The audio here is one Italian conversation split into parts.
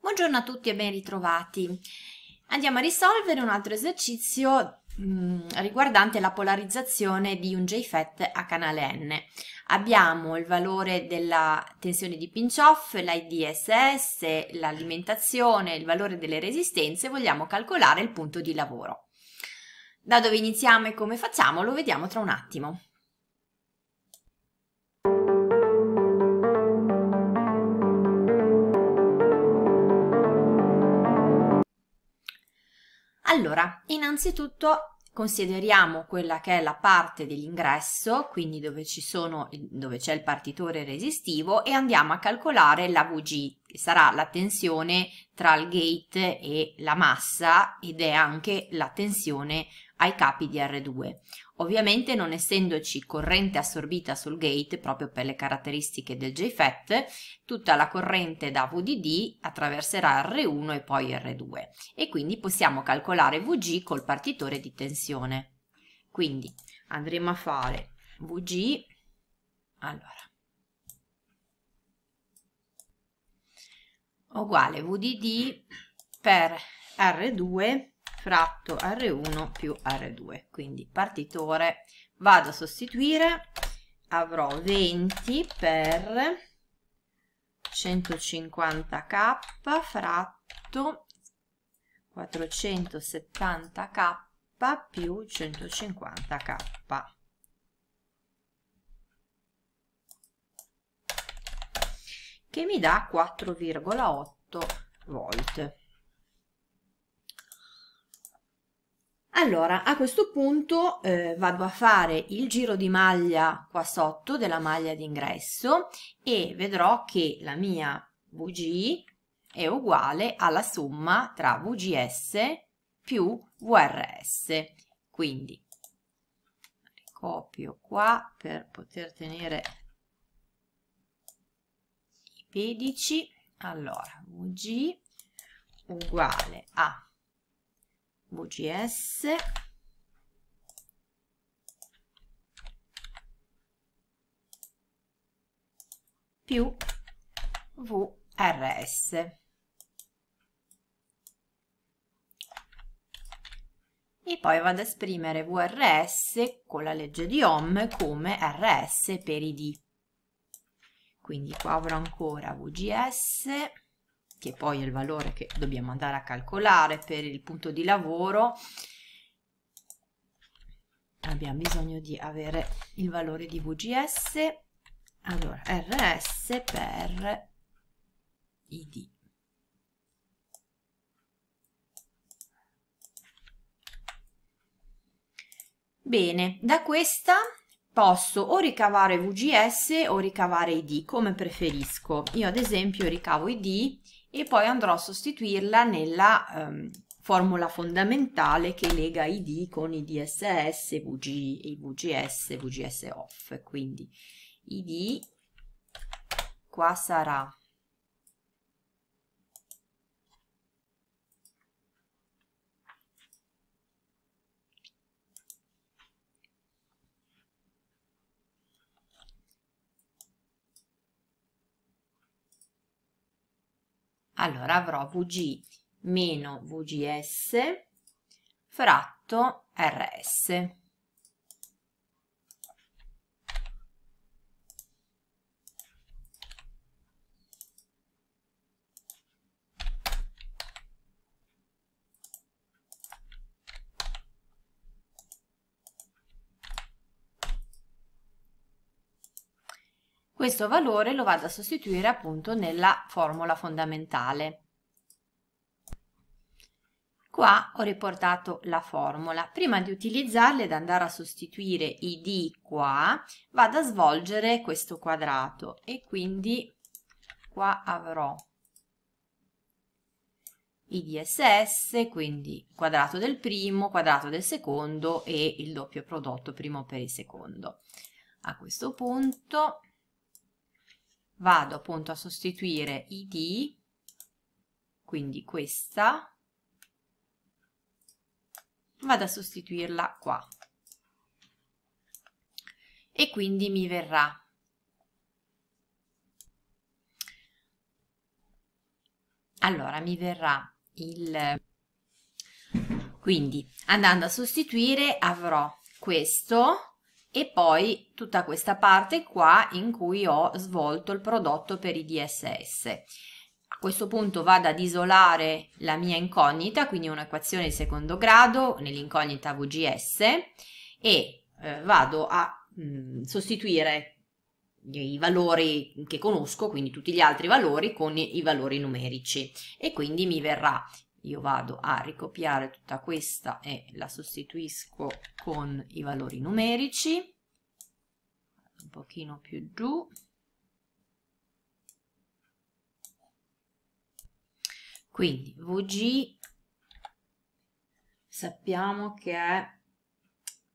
Buongiorno a tutti e ben ritrovati. Andiamo a risolvere un altro esercizio mh, mm, riguardante la polarizzazione di un JFET a canale N. Abbiamo il valore della tensione di Pinch-off, l'IDSS, l'alimentazione, il valore delle resistenze e vogliamo calcolare il punto di lavoro. Da dove iniziamo e come facciamo lo vediamo tra un attimo. Allora, innanzitutto consideriamo quella che è la parte dell'ingresso, quindi dove, sono, dove, c'è il partitore resistivo e andiamo a calcolare la VG, che sarà la tensione tra il gate e la massa ed è anche la tensione ai capi di R2. Ovviamente non essendoci corrente assorbita sul gate, proprio per le caratteristiche del JFET, tutta la corrente da VDD attraverserà R1 e poi R2 e quindi possiamo calcolare VG col partitore di tensione. Quindi andremo a fare VG, allora, uguale VDD per R2 fratto R1 più R2. Quindi partitore vado a sostituire, avrò 20 per 150k fratto 470k più 150k. che mi dà 4,8 volte Allora, a questo punto eh, vado a fare il giro di maglia qua sotto della maglia d'ingresso e vedrò che la mia VG è uguale alla somma tra VGS più VRS. Quindi copio qua per poter tenere i pedici. Allora, VG uguale a VGS più VRS. E poi vado a esprimere VRS con la legge di Ohm come RS per i D. Quindi qua avrò ancora VGS che poi è il valore che dobbiamo andare a calcolare per il punto di lavoro, abbiamo bisogno di avere il valore di VGS, allora RS per ID. Bene, da questa posso o ricavare VGS o ricavare ID, come preferisco. Io ad esempio ricavo ID e poi andrò a sostituirla nella ehm, formula fondamentale che lega i D con i DSS, VG, i VGS, VGS off, quindi i D qua sarà Allora avrò Vg meno Vgs fratto Rs. questo valore lo vado a sostituire appunto nella formula fondamentale. Qua ho riportato la formula. Prima di utilizzarla ed andare a sostituire i d qua, vado a svolgere questo quadrato e quindi qua avrò i DSS, quindi quadrato del primo, quadrato del secondo e il doppio prodotto primo per il secondo. A questo punto vado appunto a sostituire id, quindi questa, vado a sostituirla qua. E quindi mi verrà allora mi verrà il quindi andando a sostituire avrò questo e poi tutta questa parte qua in cui ho svolto il prodotto per i DSS. A questo punto vado ad isolare la mia incognita, quindi un'equazione di secondo grado nell'incognita VGS e eh, vado a mh, mm, sostituire i valori che conosco, quindi tutti gli altri valori, con i valori numerici e quindi mi verrà io vado a ricopiare tutta questa e la sostituisco con i valori numerici un pochino più giù quindi VG sappiamo che è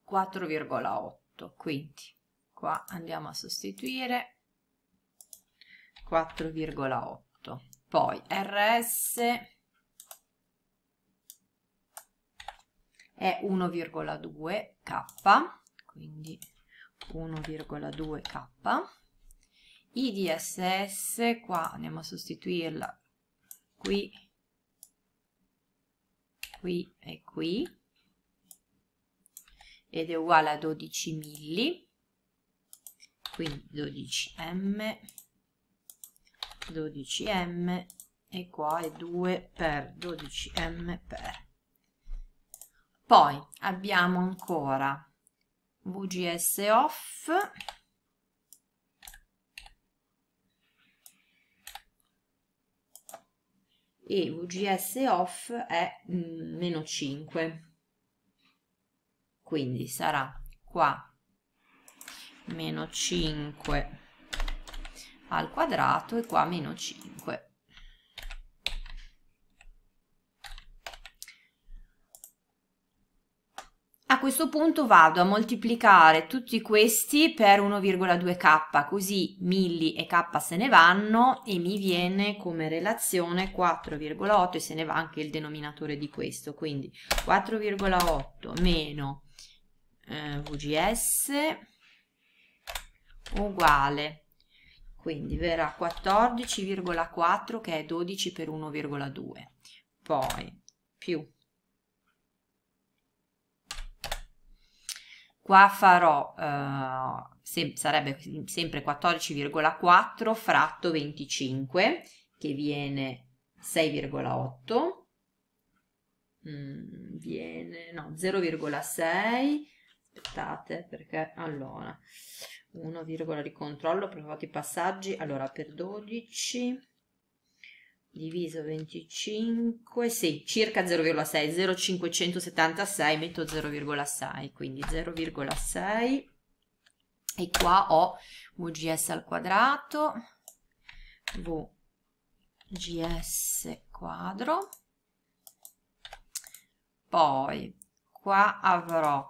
4,8 quindi qua andiamo a sostituire 4,8 poi RS è 1,2k, quindi 1,2k. IDSS, qua andiamo a sostituirla qui, qui e qui, ed è uguale a 12 milli, quindi 12m, 12m, e qua è 2 per 12m per poi abbiamo ancora VGS off, e VGS off è mm, meno 5 quindi sarà qua meno 5 al quadrato e qua meno 5 A questo punto vado a moltiplicare tutti questi per 1,2k, così milli e k se ne vanno e mi viene come relazione 4,8 e se ne va anche il denominatore di questo, quindi 4,8 meno eh, VGS uguale, quindi verrà 14,4 che è 12 per 1,2, poi più Qua farò, uh, eh, se, sarebbe sempre 14,4 fratto 25, che viene 6,8, mm, viene, no, 0,6, aspettate perché, allora, 1, ricontrollo, per provato i passaggi, allora per 12 diviso 25, sì, circa 0,6, 0,576, metto 0,6, quindi 0,6 e qua ho VGS al quadrato, VGS quadro, poi qua avrò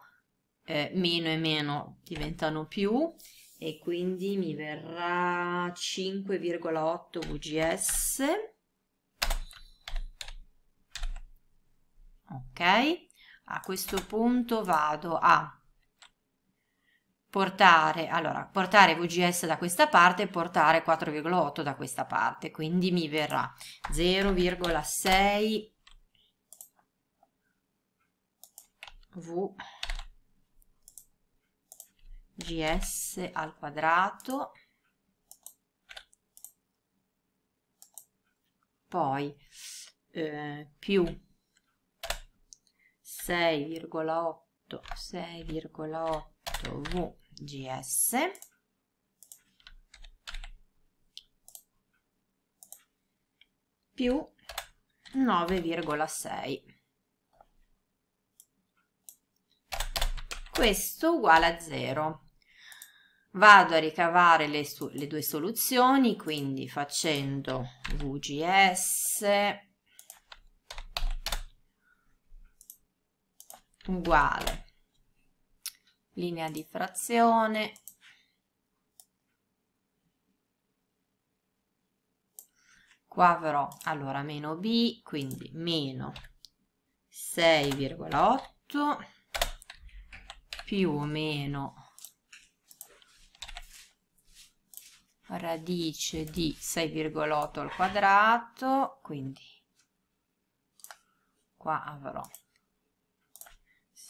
eh, meno e meno diventano più e quindi mi verrà 5,8 VGS ok a questo punto vado a portare, allora, portare VGS da questa parte e portare 4,8 da questa parte, quindi mi verrà 0,6 VGS al quadrato, poi eh, più 6,8 6,8 VGS più 9,6 questo uguale a 0 vado a ricavare le, le due soluzioni quindi facendo VGS uguale linea di frazione qua avrò allora meno b quindi meno 6,8 più o meno radice di 6,8 al quadrato quindi qua avrò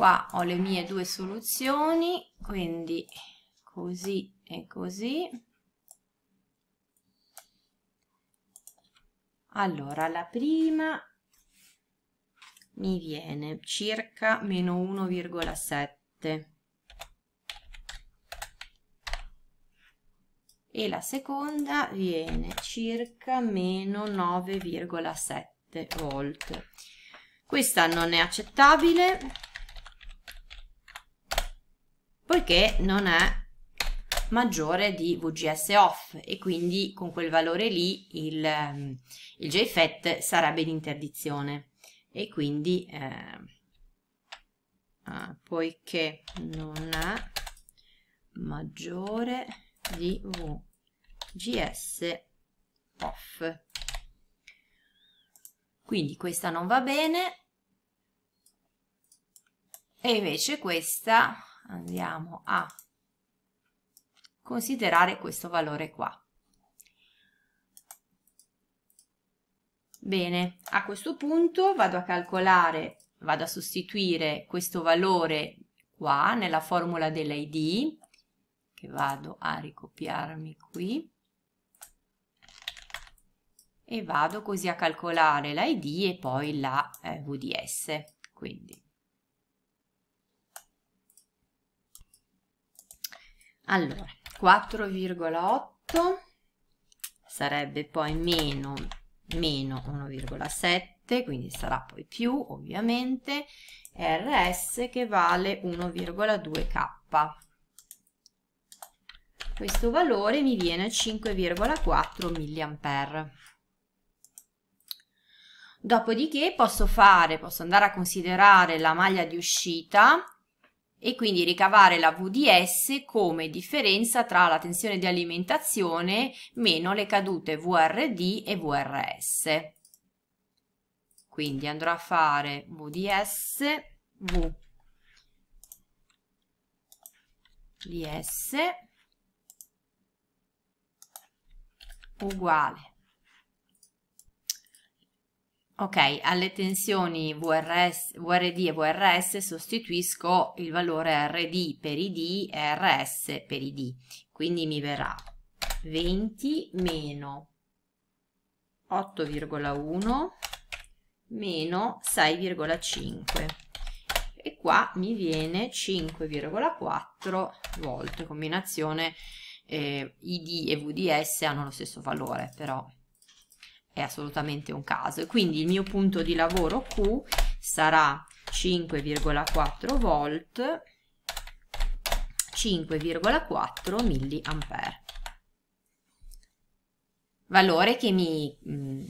qua ho le mie due soluzioni quindi così e così allora la prima mi viene circa meno 1,7 e la seconda viene circa meno 9,7 volt questa non è accettabile poiché non è maggiore di VGS off e quindi con quel valore lì il, ehm, il JFET sarebbe in interdizione e quindi eh, poiché non è maggiore di VGS off quindi questa non va bene e invece questa andiamo a considerare questo valore qua. Bene, a questo punto vado a calcolare, vado a sostituire questo valore qua nella formula dell'ID, che vado a ricopiarmi qui, e vado così a calcolare l'ID e poi la eh, VDS. Quindi Allora, 4,8 sarebbe poi meno, meno 1,7, quindi sarà poi più ovviamente, RS che vale 1,2K. Questo valore mi viene 5,4 mA. Dopodiché posso fare, posso andare a considerare la maglia di uscita e quindi ricavare la VDS come differenza tra la tensione di alimentazione meno le cadute VRD e VRS. Quindi andrò a fare VDS VDS uguale Ok, alle tensioni VRS, VRD e VRS sostituisco il valore RD per i D e RS per i D. quindi mi verrà 20 meno 8,1 meno 6,5 e qua mi viene 5,4 volte, combinazione eh, ID e VDS hanno lo stesso valore però è assolutamente un caso quindi il mio punto di lavoro Q sarà 5,4 volt 5,4 milliampere valore che mi, mh, mm,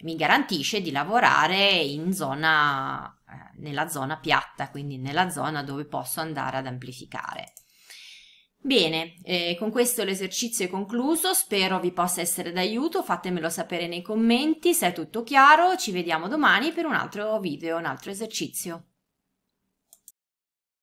mi, garantisce di lavorare in zona, eh, nella zona piatta, quindi nella zona dove posso andare ad amplificare. Bene, eh, con questo l'esercizio è concluso, spero vi possa essere d'aiuto, fatemelo sapere nei commenti se è tutto chiaro, ci vediamo domani per un altro video, un altro esercizio.